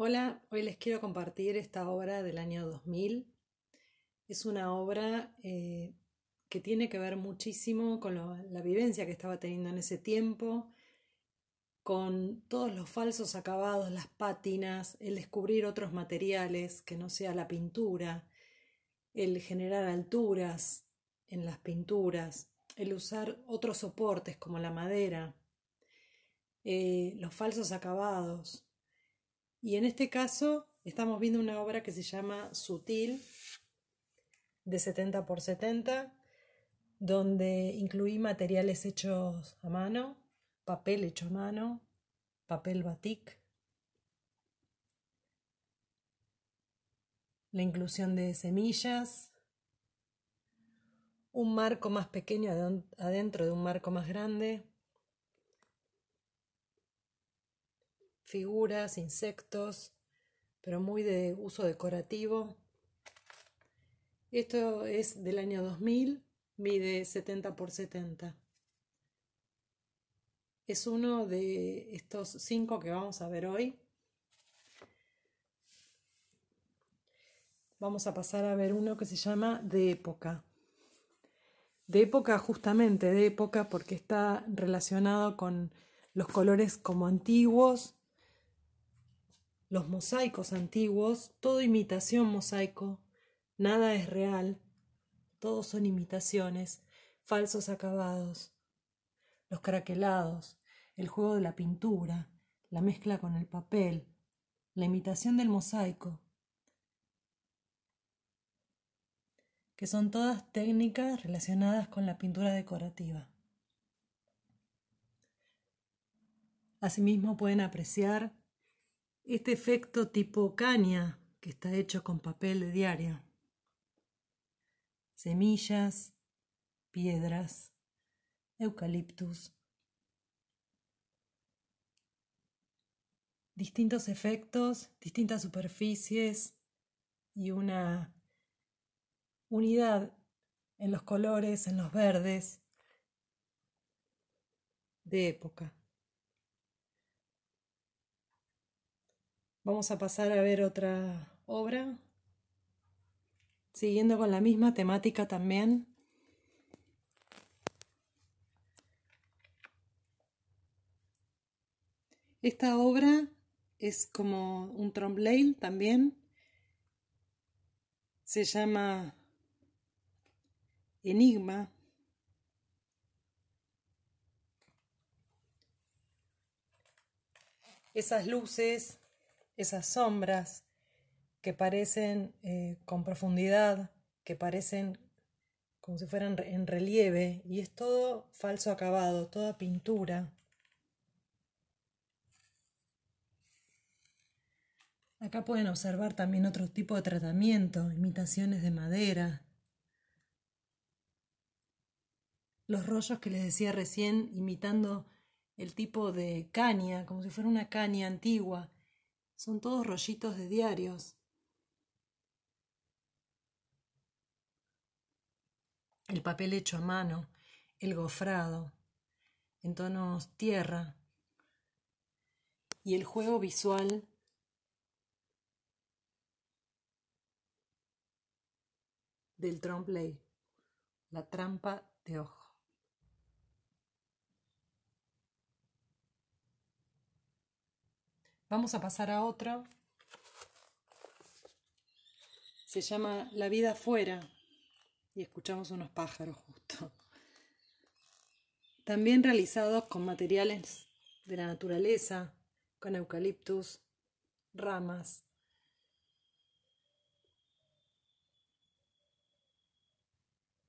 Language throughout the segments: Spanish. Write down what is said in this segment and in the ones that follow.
Hola, hoy les quiero compartir esta obra del año 2000. Es una obra eh, que tiene que ver muchísimo con la vivencia que estaba teniendo en ese tiempo, con todos los falsos acabados, las pátinas, el descubrir otros materiales que no sea la pintura, el generar alturas en las pinturas, el usar otros soportes como la madera, eh, los falsos acabados, y en este caso estamos viendo una obra que se llama Sutil, de 70 por 70, donde incluí materiales hechos a mano, papel hecho a mano, papel batik, la inclusión de semillas, un marco más pequeño adentro de un marco más grande, figuras, insectos, pero muy de uso decorativo. Esto es del año 2000, mide 70 por 70. Es uno de estos cinco que vamos a ver hoy. Vamos a pasar a ver uno que se llama De época. De época justamente, de época porque está relacionado con los colores como antiguos, los mosaicos antiguos, todo imitación mosaico, nada es real, todos son imitaciones, falsos acabados, los craquelados, el juego de la pintura, la mezcla con el papel, la imitación del mosaico, que son todas técnicas relacionadas con la pintura decorativa. Asimismo pueden apreciar este efecto tipo caña, que está hecho con papel de diario, semillas, piedras, eucaliptus, distintos efectos, distintas superficies y una unidad en los colores, en los verdes de época. Vamos a pasar a ver otra obra, siguiendo con la misma temática también. Esta obra es como un trombleil también. Se llama Enigma. Esas luces esas sombras que parecen eh, con profundidad, que parecen como si fueran en relieve, y es todo falso acabado, toda pintura. Acá pueden observar también otro tipo de tratamiento, imitaciones de madera. Los rollos que les decía recién, imitando el tipo de caña, como si fuera una caña antigua, son todos rollitos de diarios. El papel hecho a mano, el gofrado, en tonos tierra. Y el juego visual del trompe la trampa de ojo. Vamos a pasar a otro Se llama La vida afuera y escuchamos unos pájaros justo. También realizados con materiales de la naturaleza, con eucaliptus, ramas.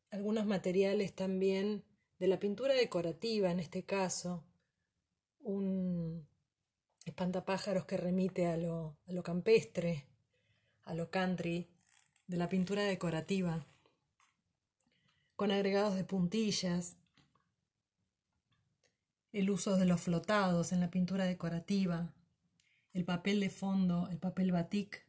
Algunos materiales también de la pintura decorativa, en este caso, un espantapájaros que remite a lo, campestre, a lo country, de la pintura decorativa, con agregados de puntillas, el uso de los flotados en la pintura decorativa, el papel de fondo, el papel batik.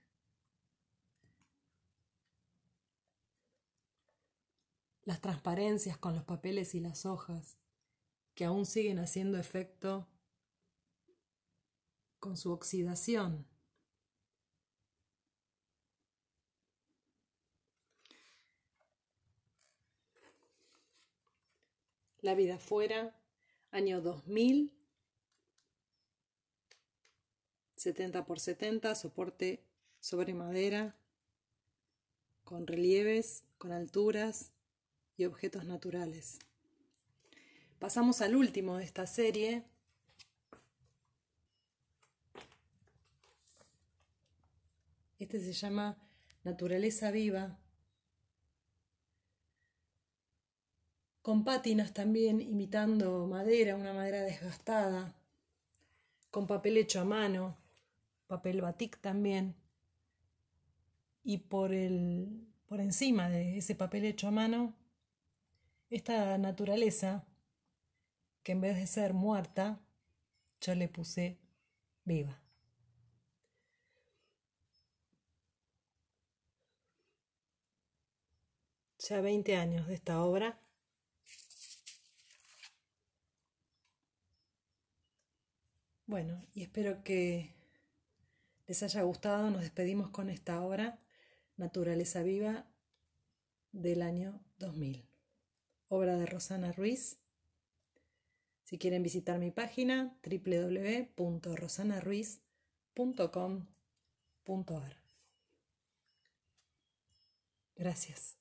las transparencias con los papeles y las hojas, que aún siguen haciendo efecto con su oxidación. La vida fuera, año 2000, 70 por 70, soporte sobre madera, con relieves, con alturas y objetos naturales. Pasamos al último de esta serie, Este se llama Naturaleza Viva. Con pátinas también, imitando madera, una madera desgastada. Con papel hecho a mano, papel batik también. Y por, el, por encima de ese papel hecho a mano, esta naturaleza, que en vez de ser muerta, yo le puse viva. ya 20 años de esta obra. Bueno, y espero que les haya gustado. Nos despedimos con esta obra, Naturaleza Viva, del año 2000. Obra de Rosana Ruiz. Si quieren visitar mi página, www.rosanaruiz.com.ar. Gracias.